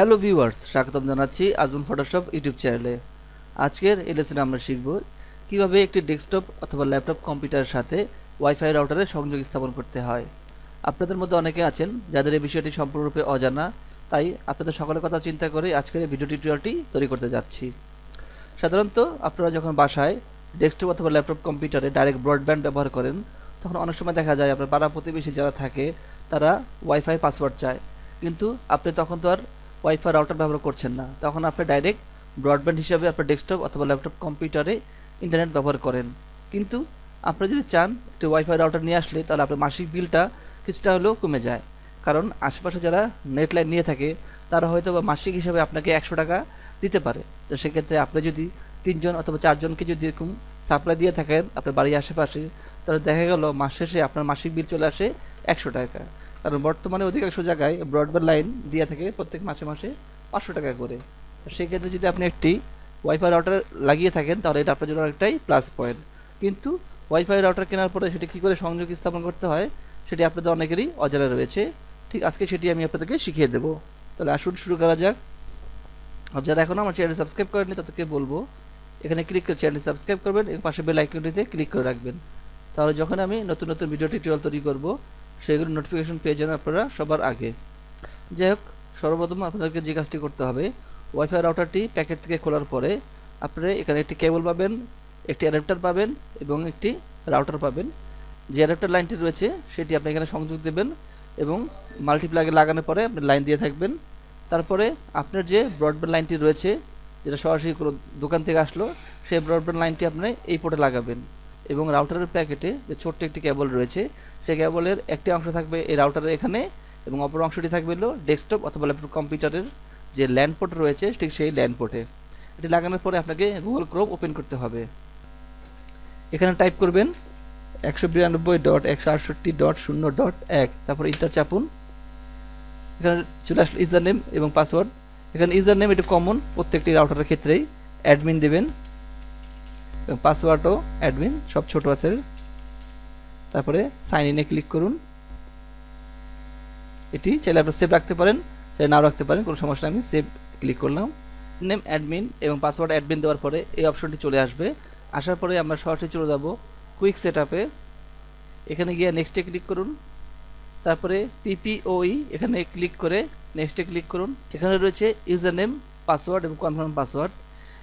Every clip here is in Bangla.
হ্যালো ভিউয়ার্স স্বাগতম জানাচ্ছি আজম ফটোশপ ইউটিউব চ্যানেলে আজকের এই আমরা শিখব কিভাবে একটি ডেস্কটপ অথবা ল্যাপটপ কম্পিউটারের সাথে ওয়াইফাই রাউটারে সংযোগ স্থাপন করতে হয় আপনাদের মধ্যে অনেকে আছেন যাদের এই বিষয়টি সম্পূর্ণরূপে অজানা তাই আপনাদের সকলের কথা চিন্তা করে আজকের এই ভিডিও টিউটোরিয়ালটি তৈরি করতে যাচ্ছি সাধারণত আপনারা যখন বাসায় ডেস্কটপ অথবা ল্যাপটপ কম্পিউটারে ডাইরেক্ট ব্রডব্যান্ড ব্যবহার করেন তখন অনেক সময় দেখা যায় আপনার পাড়া প্রতিবেশী যারা থাকে তারা ওয়াইফাই পাসওয়ার্ড চায় কিন্তু আপনি তখন তো আর ওয়াইফাই রাউটার ব্যবহার করছেন না তখন আপনি ডাইরেক্ট ব্রডব্যান্ড হিসাবে আপনার ডেস্কটপ অথবা ল্যাপটপ কম্পিউটারে ইন্টারনেট ব্যবহার করেন কিন্তু আপনি যদি চান একটি ওয়াইফাই রাউটার নিয়ে আসলে তাহলে আপনার মাসিক বিলটা কিছুটা হলেও কমে যায় কারণ আশেপাশে যারা নেট লাইন নিয়ে থাকে তারা হয়তো বা মাসিক হিসাবে আপনাকে একশো টাকা দিতে পারে তো সেক্ষেত্রে আপনি যদি তিনজন অথবা চারজনকে যদি এরকম সাপ্লাই দিয়ে থাকেন আপনার বাড়ির আশেপাশে তাহলে দেখা গেল মাস শেষে আপনার মাসিক বিল চলে আসে একশো টাকা কারণ বর্তমানে অধিকাংশ জায়গায় ব্রডব্যান্ড লাইন দিয়ে থাকে প্রত্যেক মাসে মাসে পাঁচশো টাকা করে সেক্ষেত্রে যদি আপনি একটি ওয়াইফাই রাউটার লাগিয়ে থাকেন তাহলে এটা আপনার জন্য একটাই প্লাস পয়েন্ট কিন্তু ওয়াইফাই রাউটার কেনার পরে সেটি কী করে সংযোগ স্থাপন করতে হয় সেটি আপনাদের অনেকেরই অজানা রয়েছে ঠিক আজকে সেটি আমি আপনাদেরকে শিখিয়ে দেবো তাহলে আসুন শুরু করা যাক আর যারা এখনও আমার চ্যানেল সাবস্ক্রাইব করেননি তাদেরকে বলবো এখানে ক্লিক করে চ্যানেল সাবস্ক্রাইব করবেন এবং পাশে বেল আইকনটিতে ক্লিক করে রাখবেন তাহলে যখন আমি নতুন নতুন ভিডিও টিউটোরিয়াল তৈরি করবো সেগুলো নোটিফিকেশন পেয়ে যান আপনারা সবার আগে যাই হোক সর্বপ্রথম আপনাদেরকে যে কাজটি করতে হবে ওয়াইফাই রাউটারটি প্যাকেট থেকে খোলার পরে আপনি এখানে একটি কেবল পাবেন একটি অ্যাডাপ্টার পাবেন এবং একটি রাউটার পাবেন যে অ্যাডাপ্টার লাইনটি রয়েছে সেটি আপনি এখানে সংযোগ দেবেন এবং মাল্টিপ্লাগে লাগানোর পরে আপনি লাইন দিয়ে থাকবেন তারপরে আপনার যে ব্রডব্যান্ড লাইনটি রয়েছে যেটা সরাসরি কোনো দোকান থেকে আসলো সেই ব্রডব্যান্ড লাইনটি আপনি এই পোর্টে লাগাবেন এবং রাউটারের প্যাকেটে যে ছোট্ট একটি ক্যাবল রয়েছে সেই ক্যাবলের একটি অংশ থাকবে এই রাউটারের এখানে এবং অপর অংশটি থাকবে হলো ডেস্কটপ অথবা ল্যাপটপ কম্পিউটারের যে ল্যান্ডপোর্ট রয়েছে ঠিক সেই ল্যান্ডপোর্টে এটি লাগানোর পরে আপনাকে গুগল ক্রোম ওপেন করতে হবে এখানে টাইপ করবেন একশো বিরানব্বই ডট একশো আটষট্টি ডট শূন্য ডট এক তারপর ইন্টার চাপুন এখানে চলে আসলো ইউজার নেম এবং পাসওয়ার্ড এখানে ইউজার নেম এটা কমন প্রত্যেকটি রাউটারের ক্ষেত্রেই অ্যাডমিন দেবেন পাসওয়ার্ডও অ্যাডমিন সব ছোট হাতের তারপরে সাইন ইনে ক্লিক করুন এটি চাইলে আপনার সেভ রাখতে পারেন চাইলে নাও রাখতে পারেন কোনো সমস্যা আমি সেভ ক্লিক করলাম নেম অ্যাডমিন এবং পাসওয়ার্ড অ্যাডমিন দেওয়ার পরে এই অপশনটি চলে আসবে আসার পরে আমরা সরাসরি চলে যাব কুইক সেট এখানে গিয়ে নেক্সটে ক্লিক করুন তারপরে পিপিওই e, এখানে ক্লিক করে নেক্সটে ক্লিক করুন এখানে রয়েছে ইউজার নেম পাসওয়ার্ড এবং কনফার্ম পাসওয়ার্ড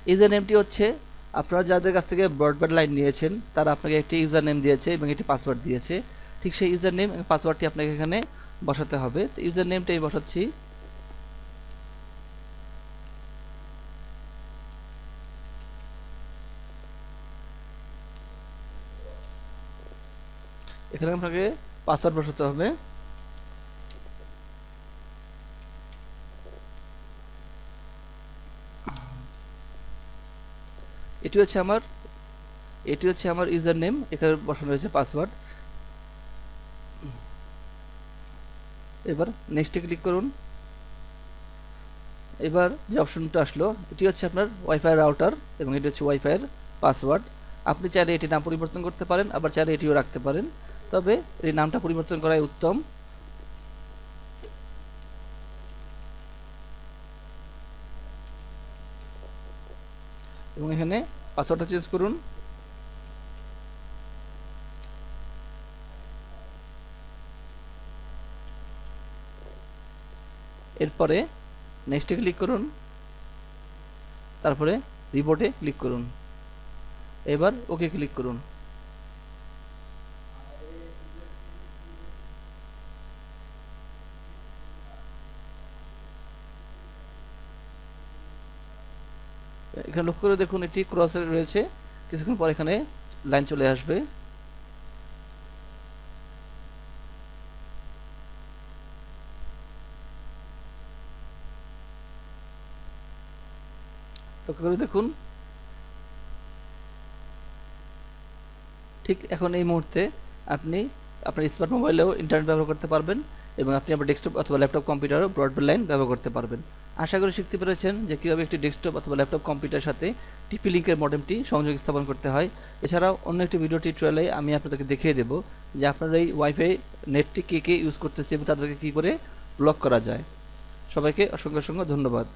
ইউজার নেমটি হচ্ছে আপনারা যাদের কাছ থেকে ব্রডব্যান্ড লাইন নিয়েছেন তারা আপনাকে একটি ইউজার নেম দিয়েছে এবং একটি পাসওয়ার্ড দিয়েছে ঠিক সেই ইউজার নেম এবং পাসওয়ার্ডটি আপনাকে এখানে বসাতে হবে তো ইউজার নেমটাই বসাচ্ছি এখানে আপনাকে পাসওয়ার্ড বসাতে হবে এটি হচ্ছে আমার এটি হচ্ছে আমার ইউজার নেম এখানে বসানো রয়েছে পাসওয়ার্ড এবার নেক্সটে ক্লিক করুন এবার যে অপশনটা আসলো এটি হচ্ছে আপনার ওয়াইফাই রাউটার এবং এটি হচ্ছে ওয়াইফাইয়ের পাসওয়ার্ড আপনি চাইলে এটি নাম পরিবর্তন করতে পারেন আবার চাইলে এটিও রাখতে পারেন তবে এই নামটা পরিবর্তন করাই উত্তম এবং এখানে পাসওয়ার্ডটা চেঞ্জ করুন এরপরে নেক্সটে ক্লিক করুন তারপরে রিপোর্টে ক্লিক করুন এবার ওকে ক্লিক করুন এখানে লক্ষ্য করে দেখুন এটি ক্রসে রয়েছে কিছুক্ষণ পর এখানে লাইন চলে আসবে লক্ষ্য করে দেখুন ঠিক এখন এই মুহূর্তে আপনি আপনার স্মার্ট মোবাইলেও ইন্টারনেট ব্যবহার করতে পারবেন এবং আপনি আপনার ডেস্কটপ অথবা ল্যাপটপ কম্পিউটারও ব্রডব্যান্ড লাইন ব্যবহার করতে পারবেন আশা করি শিখতে পেরেছেন যে কীভাবে একটি ডেস্কটপ অথবা ল্যাপটপ কম্পিউটারের সাথে টিপি লিঙ্কের মডেমটি সংযোগ স্থাপন করতে হয় এছাড়াও অন্য একটি ভিডিও টিউটোরিয়ালে আমি আপনাদেরকে দেখিয়ে দেব যে আপনার এই ওয়াইফাই নেটটি কে কে ইউজ করতেছে এবং তাদেরকে কী করে ব্লক করা যায় সবাইকে অসংখ্য অসংখ্য ধন্যবাদ